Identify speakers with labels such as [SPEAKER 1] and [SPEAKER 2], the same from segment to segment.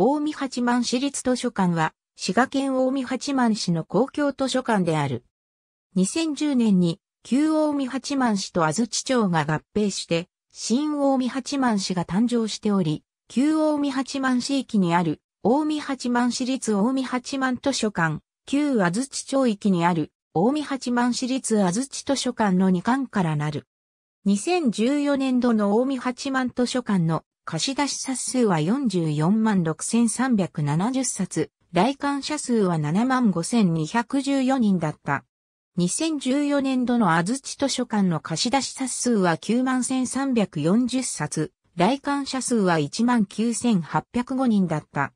[SPEAKER 1] 大見八幡市立図書館は、滋賀県大見八幡市の公共図書館である。2010年に、旧大見八幡市と安土町が合併して、新大見八幡市が誕生しており、旧大見八幡市域にある、大見八幡市立大見八幡図書館、旧安土町域にある、大見八幡市立安土図書館の2館からなる。2014年度の大見八幡図書館の貸出冊数は44万6370冊、来館者数は7万5214人だった。2014年度の安土図書館の貸出冊数は9万1340冊、来館者数は1万9805人だった。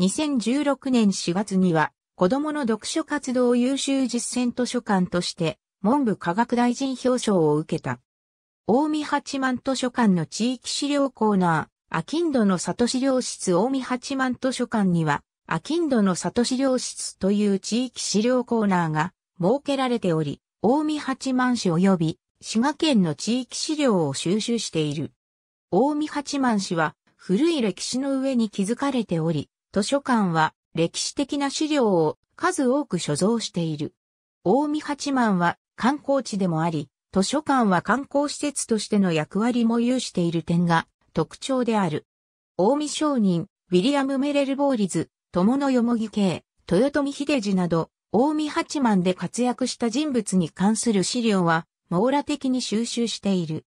[SPEAKER 1] 2016年4月には、子供の読書活動優秀実践図書館として、文部科学大臣表彰を受けた。近江八幡図書館の地域資料コーナー、アキンドの里資料室近江八幡図書館には、アキンドの里資料室という地域資料コーナーが設けられており、近江八幡市及び滋賀県の地域資料を収集している。近江八幡市は古い歴史の上に築かれており、図書館は歴史的な資料を数多く所蔵している。近江八幡は観光地でもあり、図書館は観光施設としての役割も有している点が特徴である。近江商人、ウィリアム・メレル・ボーリズ、友野よもぎ系、豊臣秀治など、近江八幡で活躍した人物に関する資料は、網羅的に収集している。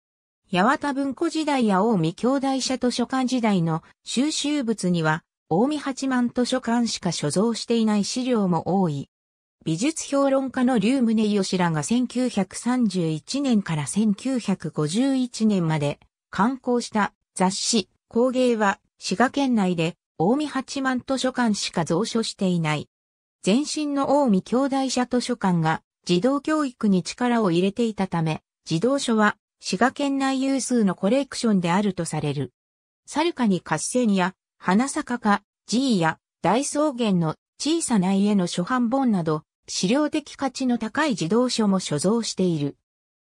[SPEAKER 1] 八幡文庫時代や近江兄弟社図書館時代の収集物には、近江八幡図書館しか所蔵していない資料も多い。美術評論家のイ宗義らが1931年から1951年まで刊行した雑誌工芸は滋賀県内で大見八幡図書館しか蔵書していない。前身の大見兄弟社図書館が児童教育に力を入れていたため、児童書は滋賀県内有数のコレクションであるとされる。さるかに合戦や花坂か、G や大草原の小さな家の初版本など、資料的価値の高い児童書も所蔵している。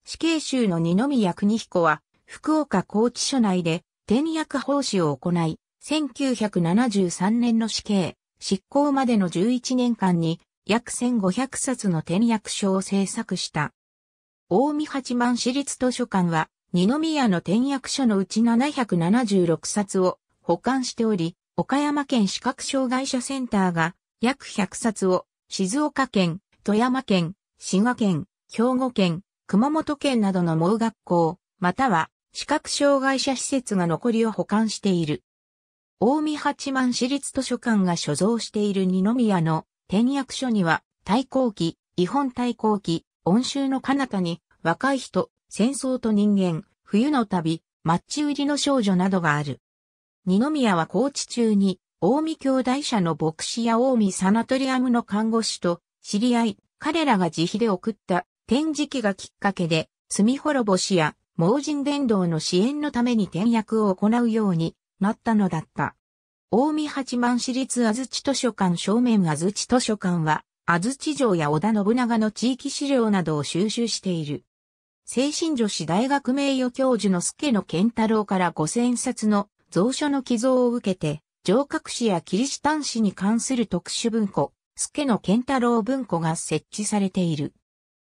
[SPEAKER 1] 死刑囚の二宮邦彦は、福岡拘置所内で、転役奉仕を行い、1973年の死刑、執行までの11年間に、約1500冊の転役書を制作した。大見八幡市立図書館は、二宮の転役書のうち776冊を保管しており、岡山県視覚障害者センターが約100冊を静岡県、富山県、滋賀県、兵庫県、熊本県などの盲学校、または視覚障害者施設が残りを保管している。大見八幡市立図書館が所蔵している二宮の転訳書には、対抗期、日本対抗期、温州の彼方に、若い人、戦争と人間、冬の旅、マッチ売りの少女などがある。二宮は高知中に大見兄弟社の牧師や大見サナトリアムの看護師と知り合い、彼らが自費で送った展示機がきっかけで、罪滅ぼしや盲人伝道の支援のために転訳を行うようになったのだった。大見八幡市立安土図書館正面安土図書館は、安土城や織田信長の地域資料などを収集している。精神女子大学名誉教授の助野健太郎から5000冊の蔵書の寄贈を受けて、城郭史やキリシタン史に関する特殊文庫、助野健太郎文庫が設置されている。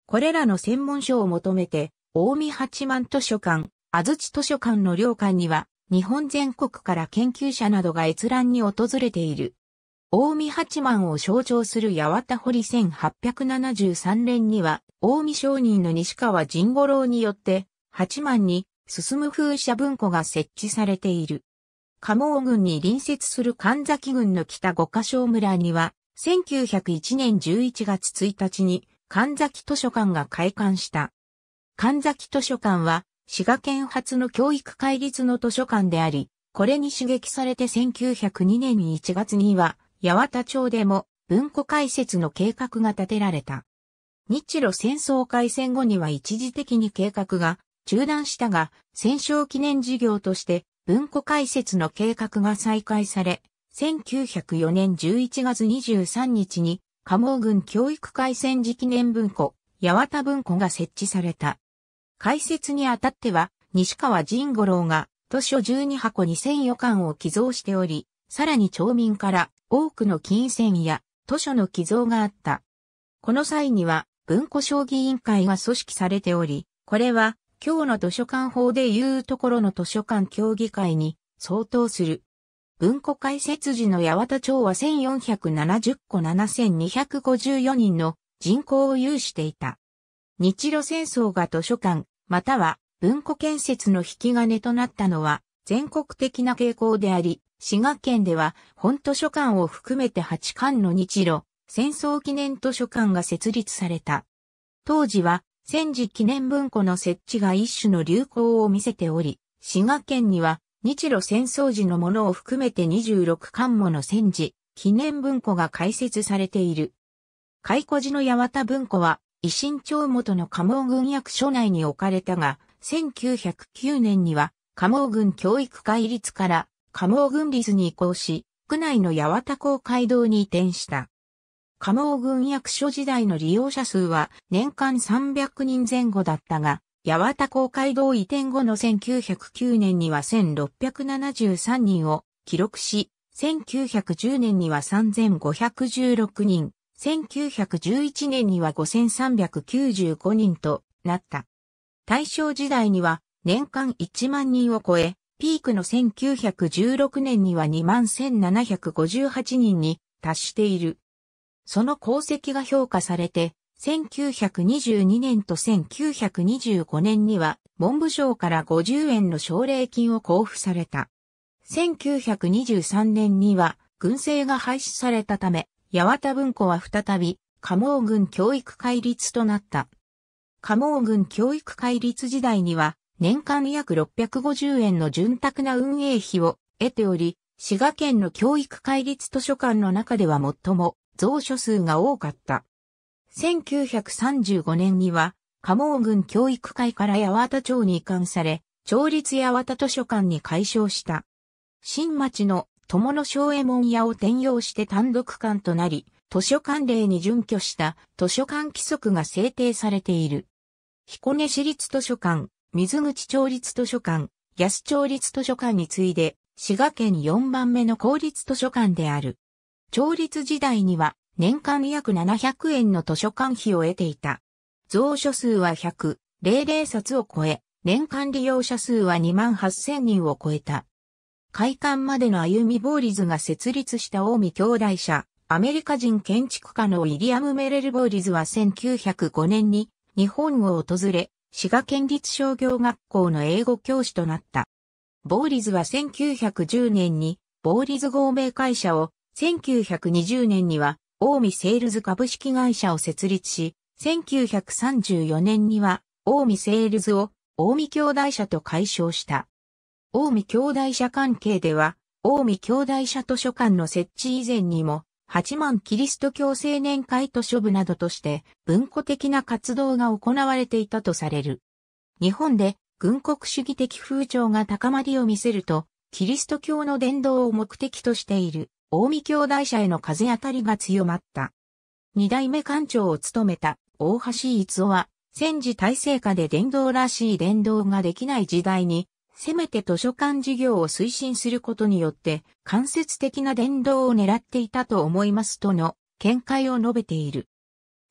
[SPEAKER 1] これらの専門書を求めて、大見八幡図書館、安土図書館の領館には、日本全国から研究者などが閲覧に訪れている。大見八幡を象徴する八幡堀1873年には、大見商人の西川神五郎によって、八幡に進む風車文庫が設置されている。加生郡に隣接する神崎郡の北五箇所村には、1901年11月1日に神崎図書館が開館した。神崎図書館は、滋賀県初の教育会律の図書館であり、これに刺激されて1902年1月には、八幡町でも文庫解説の計画が立てられた。日露戦争開戦後には一時的に計画が中断したが、戦勝記念事業として文庫解説の計画が再開され、1904年11月23日に、加茂郡教育改戦時記念文庫、八幡文庫が設置された。解説にあたっては、西川仁五郎が、図書12箱2004巻を寄贈しており、さらに町民から多くの金銭や図書の寄贈があった。この際には、文庫将棋委員会が組織されており、これは今日の図書館法でいうところの図書館協議会に相当する。文庫解説時の八幡町は1470個7254人の人口を有していた。日露戦争が図書館、または文庫建設の引き金となったのは全国的な傾向であり、滋賀県では本図書館を含めて8館の日露、戦争記念図書館が設立された。当時は戦時記念文庫の設置が一種の流行を見せており、滋賀県には日露戦争時のものを含めて26巻もの戦時記念文庫が開設されている。開古寺の八幡文庫は、維新町元の加茂軍役所内に置かれたが、1909年には、加茂軍教育会立から加茂軍立に移行し、区内の八幡公会堂に移転した。加生軍役所時代の利用者数は年間300人前後だったが、八幡公会堂移転後の1909年には1673人を記録し、1910年には3516人、1911年には5395人となった。大正時代には年間1万人を超え、ピークの1916年には21,758人に達している。その功績が評価されて、1922年と1925年には文部省から50円の奨励金を交付された。1923年には軍政が廃止されたため、八幡文庫は再び、加茂軍教育会立となった。加茂軍教育会立時代には、年間約650円の潤沢な運営費を得ており、滋賀県の教育会立図書館の中では最も蔵書数が多かった。1935年には、加茂郡教育会から八幡町に移管され、町立八幡図書館に改称した。新町の友野正右衛門屋を転用して単独館となり、図書館令に準拠した図書館規則が制定されている。彦根市立図書館、水口町立図書館、安町立図書館に次いで、滋賀県4番目の公立図書館である。調律時代には年間約700円の図書館費を得ていた。蔵書数は100、00冊を超え、年間利用者数は2万8000人を超えた。開館までの歩みボーリズが設立した近江兄弟社、アメリカ人建築家のウィリアム・メレル・ボーリズは1905年に日本を訪れ、滋賀県立商業学校の英語教師となった。ボーリズは1910年にボーリズ合名会社を1920年には、大見セールズ株式会社を設立し、1934年には、大見セールズを、大見兄弟社と解消した。大見兄弟社関係では、大見兄弟社図書館の設置以前にも、八万キリスト教青年会図書部などとして、文庫的な活動が行われていたとされる。日本で、軍国主義的風潮が高まりを見せると、キリスト教の伝道を目的としている近江兄弟社への風当たりが強まった。二代目館長を務めた大橋逸夫は、戦時体制下で伝道らしい伝道ができない時代に、せめて図書館事業を推進することによって、間接的な伝道を狙っていたと思いますとの見解を述べている。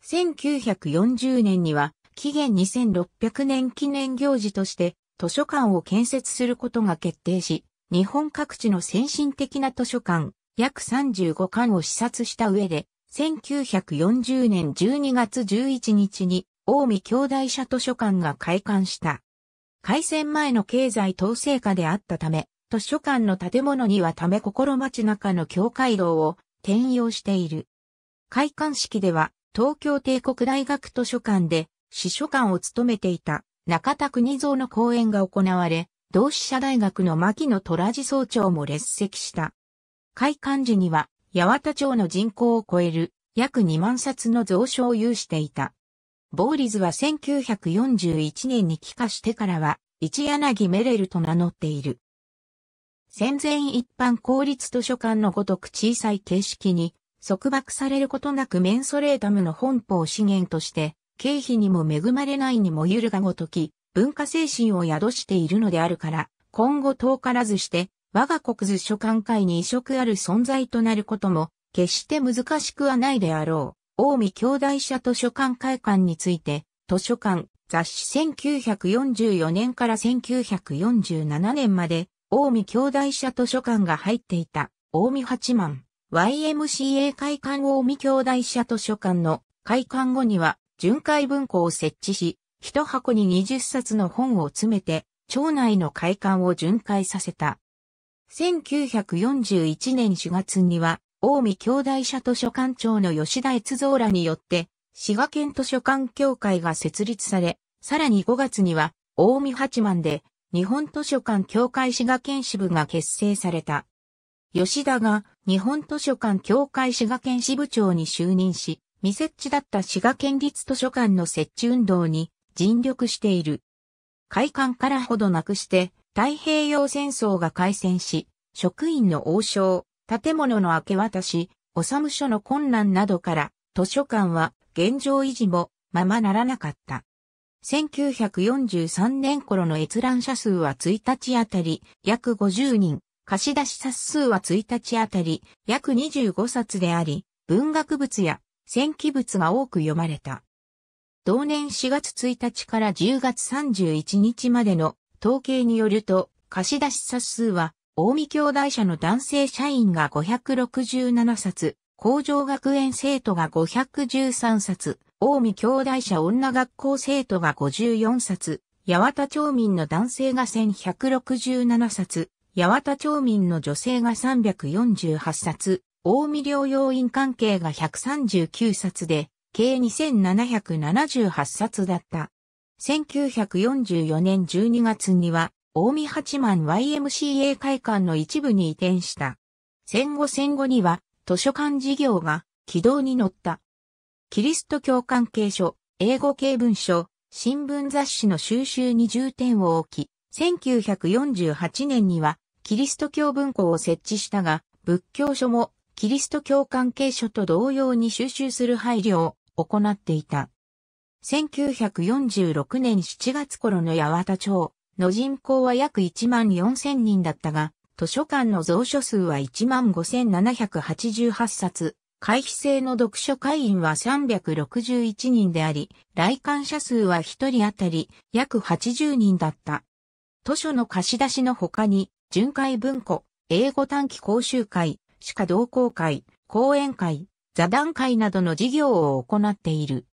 [SPEAKER 1] 1940年には、紀元2600年記念行事として、図書館を建設することが決定し、日本各地の先進的な図書館、約35巻を視察した上で、1940年12月11日に、大見兄弟社図書館が開館した。開戦前の経済統制下であったため、図書館の建物にはため心ち中の教会堂を転用している。開館式では、東京帝国大学図書館で、司書館を務めていた中田国蔵の講演が行われ、同志社大学の牧野虎次総長も列席した。開館時には、八幡町の人口を超える約2万冊の蔵書を有していた。ボーリズは1941年に帰化してからは、一柳メレルと名乗っている。戦前一般公立図書館のごとく小さい形式に、束縛されることなくメンソレーダムの本邦資源として、経費にも恵まれないにもゆるがごとき、文化精神を宿しているのであるから、今後遠からずして、我が国図書館会に移植ある存在となることも、決して難しくはないであろう。大見兄弟社図書館会館について、図書館、雑誌1944年から1947年まで、大見兄弟社図書館が入っていた、大見八幡、YMCA 会館大見兄弟社図書館の会館後には、巡回文庫を設置し、一箱に20冊の本を詰めて、町内の会館を巡回させた。1941年4月には、大見兄弟社図書館長の吉田悦蔵らによって、滋賀県図書館協会が設立され、さらに5月には、大見八幡で、日本図書館協会滋賀県支部が結成された。吉田が日本図書館協会滋賀県支部長に就任し、未設置だった滋賀県立図書館の設置運動に尽力している。開館からほどなくして、太平洋戦争が開戦し、職員の応召、建物の明け渡し、おさむ所の困難などから、図書館は現状維持もままならなかった。1943年頃の閲覧者数は1日あたり約50人、貸し出し冊数は1日あたり約25冊であり、文学物や戦記物が多く読まれた。同年4月1日から10月31日までの統計によると、貸出冊数は、大見兄弟社の男性社員が567冊、工場学園生徒が513冊、大見兄弟社女学校生徒が54冊、八幡町民の男性が1167冊、八幡町民の女性が348冊、大見療養院関係が139冊で、計2778冊だった。1944年12月には、大見八幡 YMCA 会館の一部に移転した。戦後戦後には、図書館事業が軌道に乗った。キリスト教関係書、英語系文書、新聞雑誌の収集に重点を置き、1948年にはキリスト教文庫を設置したが、仏教書もキリスト教関係書と同様に収集する配慮を行っていた。1946年7月頃の八幡町の人口は約1万4000人だったが、図書館の蔵書数は1万5788冊、会費制の読書会員は361人であり、来館者数は1人当たり約80人だった。図書の貸し出しの他に、巡回文庫、英語短期講習会、歯科同好会、講演会、座談会などの事業を行っている。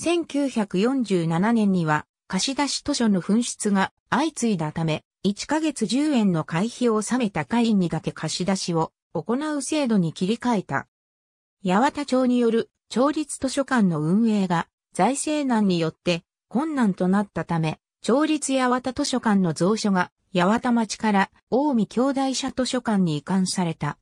[SPEAKER 1] 1947年には貸出図書の紛失が相次いだため、1ヶ月10円の会費を納めた会員にだけ貸し出しを行う制度に切り替えた。八幡町による町立図書館の運営が財政難によって困難となったため、町立八幡図書館の蔵書が八幡町から大見兄弟社図書館に移管された。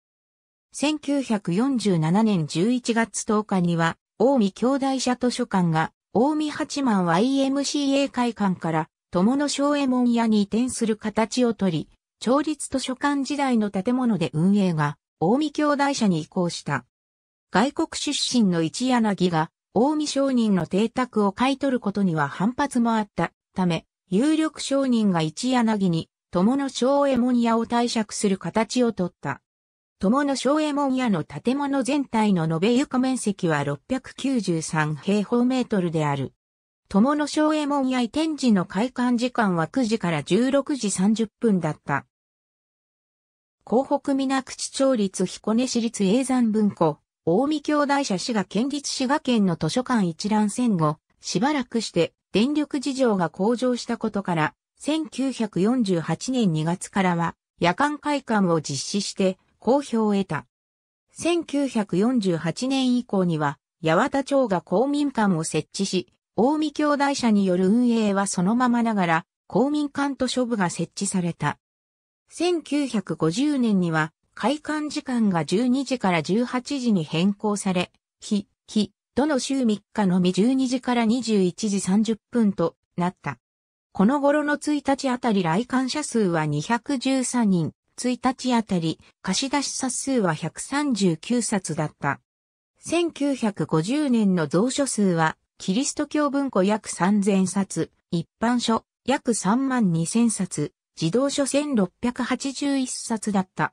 [SPEAKER 1] 1947年11月10日には近江兄弟社図書館が、近江八幡 YMCA 会館から、友野正右衛門屋に移転する形をとり、町立図書館時代の建物で運営が、近江兄弟社に移行した。外国出身の一柳が、近江商人の邸宅を買い取ることには反発もあったため、有力商人が一柳に、友野正右衛門屋を貸借する形をとった。友の正右衛門屋の建物全体の延べ床面積は693平方メートルである。友の正右衛門屋移転時の開館時間は9時から16時30分だった。広北港口町立彦根市立永山文庫、大見兄弟社滋賀県立滋賀県の図書館一覧戦後、しばらくして電力事情が向上したことから、1948年2月からは夜間開館を実施して、好評を得た。1948年以降には、八幡町が公民館を設置し、大見兄弟社による運営はそのままながら、公民館図書部が設置された。1950年には、開館時間が12時から18時に変更され、日、日、どの週3日のみ12時から21時30分となった。この頃の1日あたり来館者数は213人、1日あたり貸し出し冊数は139冊だった。1950年の蔵書数は、キリスト教文庫約3000冊、一般書約3万2000冊、児童書1681冊だった。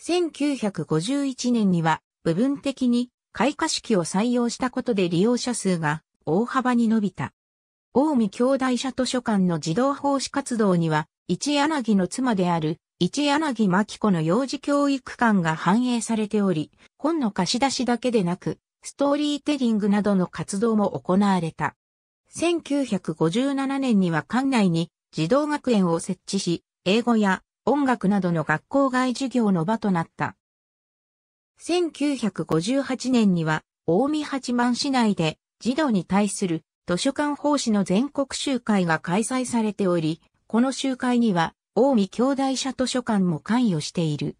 [SPEAKER 1] 1951年には部分的に開花式を採用したことで利用者数が大幅に伸びた。大見兄弟社図書館の児童奉仕活動には、一柳の妻である一柳巻子の幼児教育館が反映されており、本の貸し出しだけでなく、ストーリーテリングなどの活動も行われた。1957年には館内に児童学園を設置し、英語や音楽などの学校外授業の場となった。1958年には、大見八幡市内で児童に対する図書館奉仕の全国集会が開催されており、この集会には大見兄弟社図書館も関与している。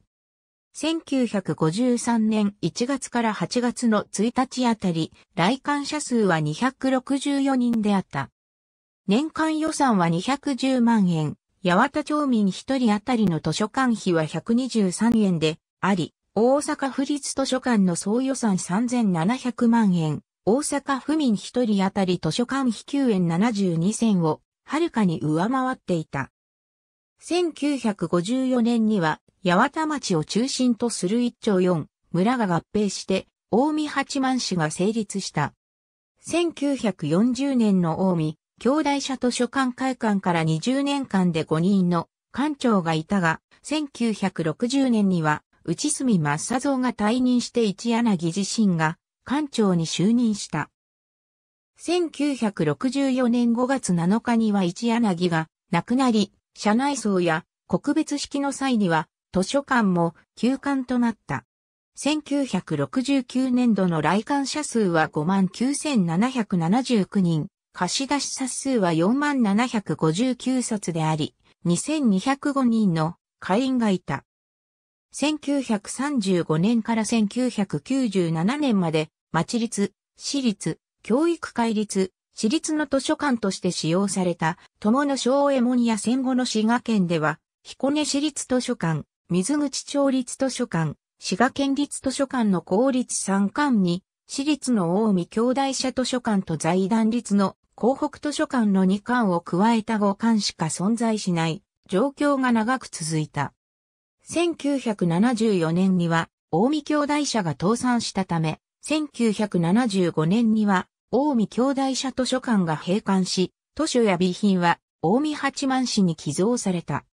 [SPEAKER 1] 1953年1月から8月の1日あたり、来館者数は264人であった。年間予算は210万円、八幡町民1人あたりの図書館費は123円であり、大阪府立図書館の総予算3700万円、大阪府民1人あたり図書館費9円72銭をはるかに上回っていた。1954年には、八幡町を中心とする一町四村が合併して、大見八幡市が成立した。1940年の大見、兄弟社図書館会館から20年間で5人の館長がいたが、1960年には、内住正蔵が退任して一柳自身が館長に就任した。1964年5月7日には一柳が亡くなり、車内層や告別式の際には図書館も休館となった。1969年度の来館者数は59,779人、貸出者数は4759冊であり、2205人の会員がいた。1935年から1997年まで、町立、私立、教育会立、私立の図書館として使用された、友の正右衛門や戦後の滋賀県では、彦根市立図書館、水口町立図書館、滋賀県立図書館の公立三館に、私立の大見兄弟社図書館と財団立の広北図書館の2館を加えた5館しか存在しない状況が長く続いた。1974年には、大見兄弟社が倒産したため、1975年には、大見兄弟社図書館が閉館し、図書や備品は大見八幡市に寄贈された。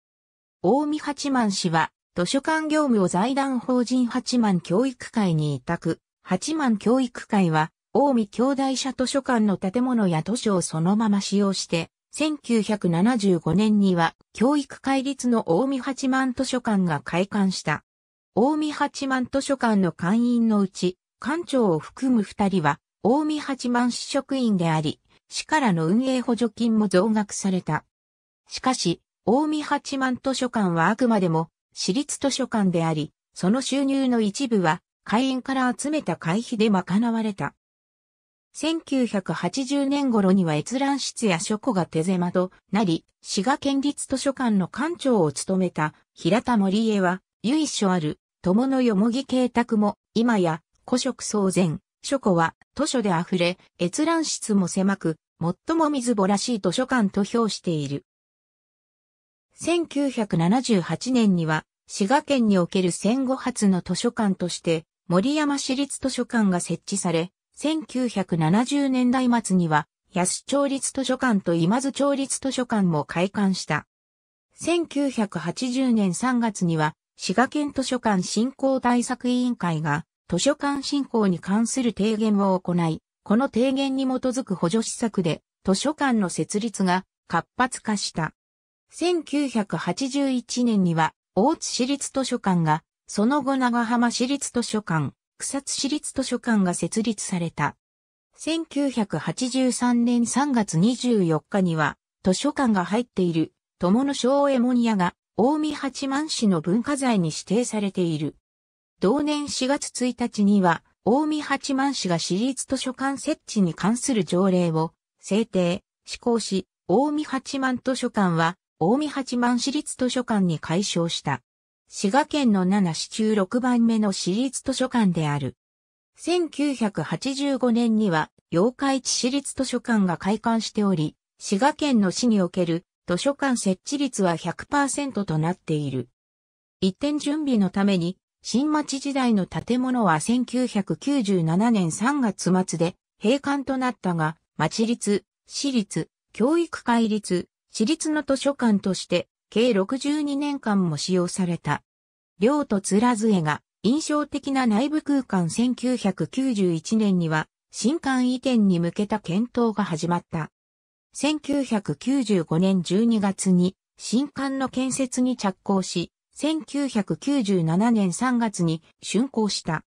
[SPEAKER 1] 大見八幡市は図書館業務を財団法人八幡教育会に委託。八幡教育会は大見兄弟社図書館の建物や図書をそのまま使用して、1975年には教育会立の大見八幡図書館が開館した。大見八幡図書館の会員のうち、館長を含む二人は大見八幡市職員であり、市からの運営補助金も増額された。しかし、大見八幡図書館はあくまでも私立図書館であり、その収入の一部は会員から集めた会費で賄われた。1980年頃には閲覧室や書庫が手狭となり、滋賀県立図書館の館長を務めた平田森江は、由緒ある友のよもぎ邸宅も、今や古色騒然、書庫は図書で溢れ、閲覧室も狭く、最も水ぼらしい図書館と評している。1978年には、滋賀県における戦後初の図書館として、森山市立図書館が設置され、1970年代末には、安町立図書館と今津町立図書館も開館した。1980年3月には、滋賀県図書館振興対策委員会が、図書館振興に関する提言を行い、この提言に基づく補助施策で図書館の設立が活発化した。1981年には大津市立図書館が、その後長浜市立図書館、草津市立図書館が設立された。1983年3月24日には、図書館が入っている、友の省江門屋が、大見八幡市の文化財に指定されている。同年4月1日には、大見八幡市が市立図書館設置に関する条例を制定、施行し、大見八幡図書館は、大見八幡市立図書館に改称した。滋賀県の7市中6番目の市立図書館である。1985年には、八日市市立図書館が開館しており、滋賀県の市における図書館設置率は100%となっている。一点準備のために、新町時代の建物は1997年3月末で閉館となったが、町立、私立、教育会立、私立の図書館として計62年間も使用された。両とず杖が印象的な内部空間1991年には新館移転に向けた検討が始まった。1995年12月に新館の建設に着工し、1997年3月に竣工した。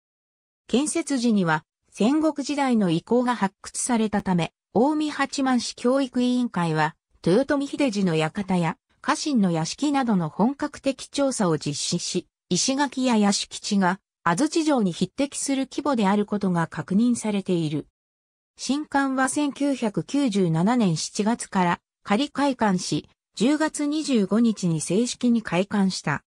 [SPEAKER 1] 建設時には戦国時代の遺構が発掘されたため、大見八幡市教育委員会は、豊臣秀治の館や家臣の屋敷などの本格的調査を実施し、石垣や屋敷地が安土城に匹敵する規模であることが確認されている。新館は1997年7月から仮開館し、10月25日に正式に開館した。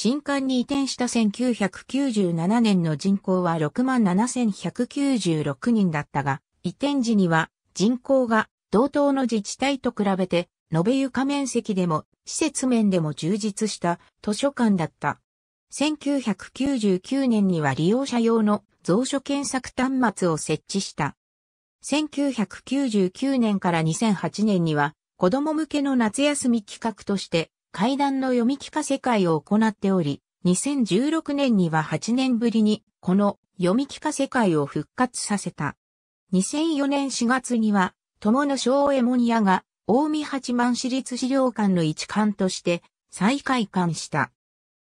[SPEAKER 1] 新館に移転した1997年の人口は67,196人だったが、移転時には人口が同等の自治体と比べて、延べ床面積でも施設面でも充実した図書館だった。1999年には利用者用の蔵書検索端末を設置した。1999年から2008年には子供向けの夏休み企画として階段の読み聞かせ会を行っており、2016年には8年ぶりにこの読み聞かせ会を復活させた。2004年4月には、友の小右衛門屋が大見八幡市立資料館の一館として再開館した。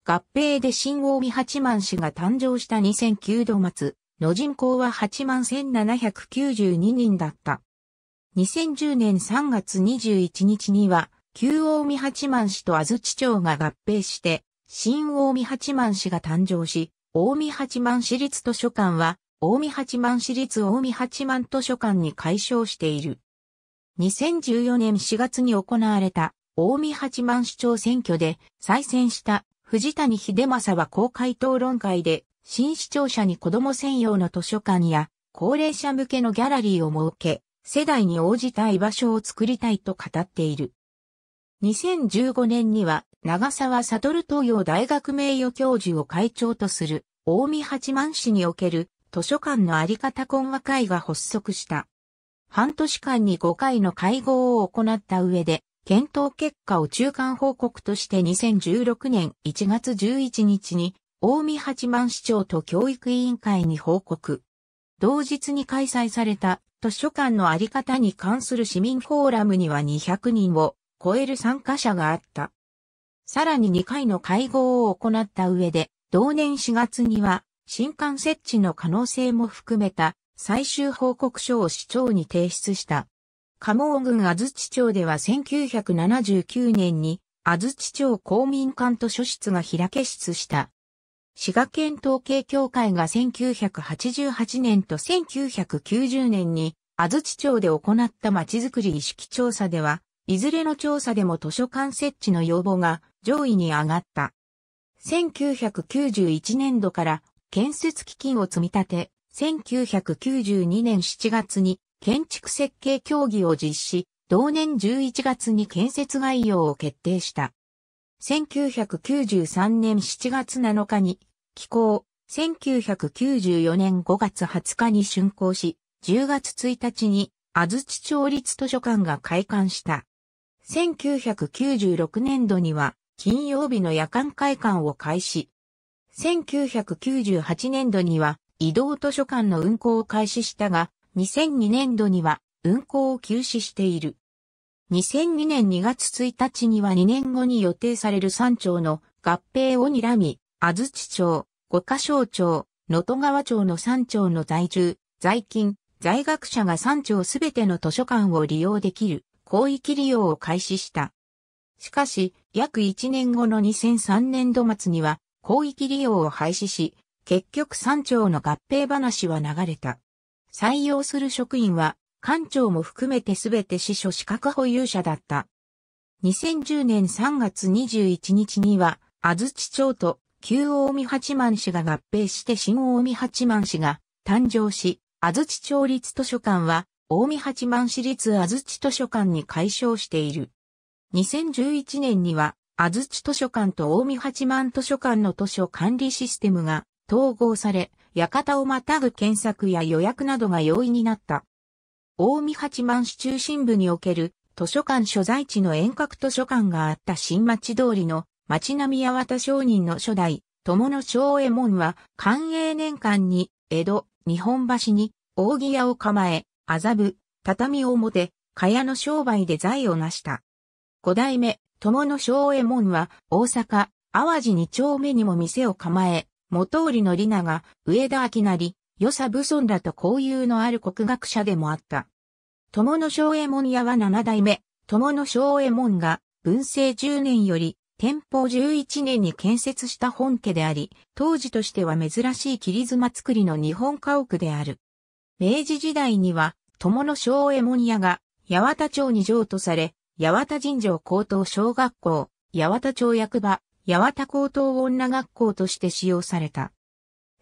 [SPEAKER 1] 合併で新大見八幡市が誕生した2009度末、の人口は8万1792人だった。2010年3月21日には、旧大見八幡市と安土町が合併して、新大見八幡市が誕生し、大見八幡市立図書館は、大見八幡市立大見八幡図書館に改称している。2014年4月に行われた大見八幡市長選挙で再選した藤谷秀正は公開討論会で新市庁舎に子供専用の図書館や高齢者向けのギャラリーを設け、世代に応じた居場所を作りたいと語っている。2015年には長沢悟東洋大学名誉教授を会長とする大見八幡市における図書館のあり方懇話会が発足した。半年間に5回の会合を行った上で、検討結果を中間報告として2016年1月11日に、大見八幡市長と教育委員会に報告。同日に開催された図書館のあり方に関する市民フォーラムには200人を超える参加者があった。さらに2回の会合を行った上で、同年4月には、新館設置の可能性も含めた最終報告書を市長に提出した。加茂郡安土町では1979年に安土町公民館図書室が開け出した。滋賀県統計協会が1988年と1990年に安土町で行ったまちづくり意識調査ではいずれの調査でも図書館設置の要望が上位に上がった。1991年度から建設基金を積み立て、1992年7月に建築設計協議を実施、同年11月に建設概要を決定した。1993年7月7日に寄港、1994年5月20日に竣工し、10月1日に安土町立図書館が開館した。1996年度には金曜日の夜間会館を開始。1998年度には移動図書館の運行を開始したが、2002年度には運行を休止している。2002年2月1日には2年後に予定される山町の合併を睨み、安土町、五箇省町、能戸川町の山町の在住、在勤、在学者が山町すべての図書館を利用できる広域利用を開始した。しかし、約1年後の2003年度末には、広域利用を廃止し、結局山頂の合併話は流れた。採用する職員は、官庁も含めて全て司書資格保有者だった。2010年3月21日には、安土町と旧大見八幡市が合併して新大見八幡市が誕生し、安土町立図書館は大見八幡市立安土図書館に改称している。2011年には、安土図書館と大見八幡図書館の図書管理システムが統合され、館をまたぐ検索や予約などが容易になった。大見八幡市中心部における図書館所在地の遠隔図書館があった新町通りの町並八幡商人の初代、友野正衛門は、寛永年間に江戸、日本橋に、扇屋を構え、麻布、畳表、茅の商売で財を成した。五代目、友の正衛門は、大阪、淡路二丁目にも店を構え、元織の里が、上田明成、与謝武村らと交友のある国学者でもあった。友の正衛門屋は七代目、友の正衛門が、文政10年より、天保11年に建設した本家であり、当時としては珍しい切妻造りの日本家屋である。明治時代には、友野正右衛門屋が、八幡町に譲渡され、八幡神城高等小学校、八幡町役場、八幡高等女学校として使用された。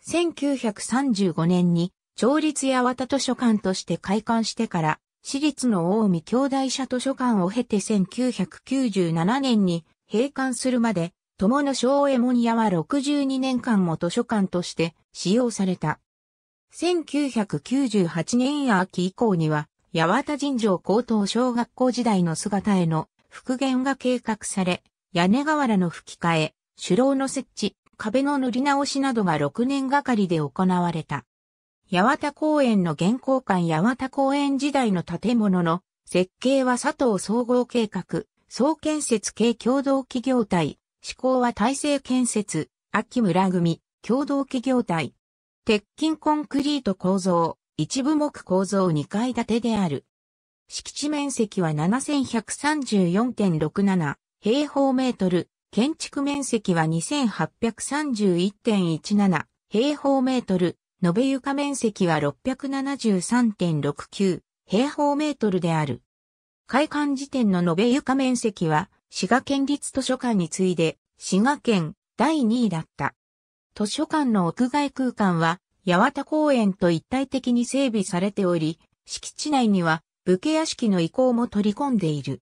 [SPEAKER 1] 1935年に、町立八幡図書館として開館してから、私立の近江兄弟社図書館を経て1997年に閉館するまで、友野正右衛門屋は62年間も図書館として使用された。1998年秋以降には、八幡神城高等小学校時代の姿への復元が計画され、屋根瓦の吹き替え、主楼の設置、壁の塗り直しなどが6年がかりで行われた。八幡公園の現行館八幡公園時代の建物の設計は佐藤総合計画、総建設系共同企業体、施工は大成建設、秋村組、共同企業体、鉄筋コンクリート構造、一部木構造2階建てである。敷地面積は7134.67平方メートル、建築面積は2831.17平方メートル、延べ床面積は673.69平方メートルである。開館時点の延べ床面積は滋賀県立図書館に次いで滋賀県第2位だった。図書館の屋外空間は、八幡公園と一体的に整備されており、敷地内には武家屋敷の遺構も取り込んでいる。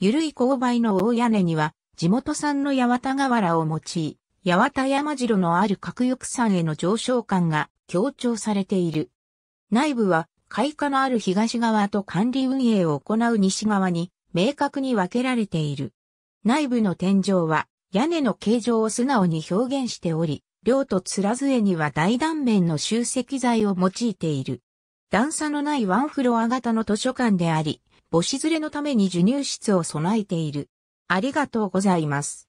[SPEAKER 1] ゆるい勾配の大屋根には、地元産の八幡瓦を用い、八幡山城のある角翼山への上昇感が強調されている。内部は、開花のある東側と管理運営を行う西側に、明確に分けられている。内部の天井は、屋根の形状を素直に表現しており、両と面えには大断面の集積材を用いている。段差のないワンフロア型の図書館であり、母子連れのために授乳室を備えている。ありがとうございます。